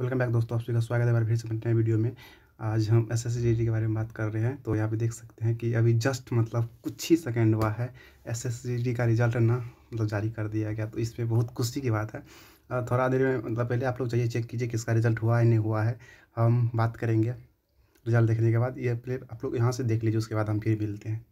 welcome back दोस्तों आप सभी का स्वागत है हमारे फिर से हैं वीडियो में आज हम एस एस के बारे में बात कर रहे हैं तो यहाँ पे देख सकते हैं कि अभी जस्ट मतलब कुछ ही सेकेंड हुआ है एस एस का रिजल्ट ना मतलब जारी कर दिया गया तो इसमें बहुत खुशी की बात है थोड़ा देर में मतलब पहले आप लोग जाइए चेक कीजिए किसका रिजल्ट हुआ है नहीं हुआ है हम बात करेंगे रिजल्ट देखने के बाद ये आप लोग यहाँ से देख लीजिए उसके बाद हम फिर मिलते हैं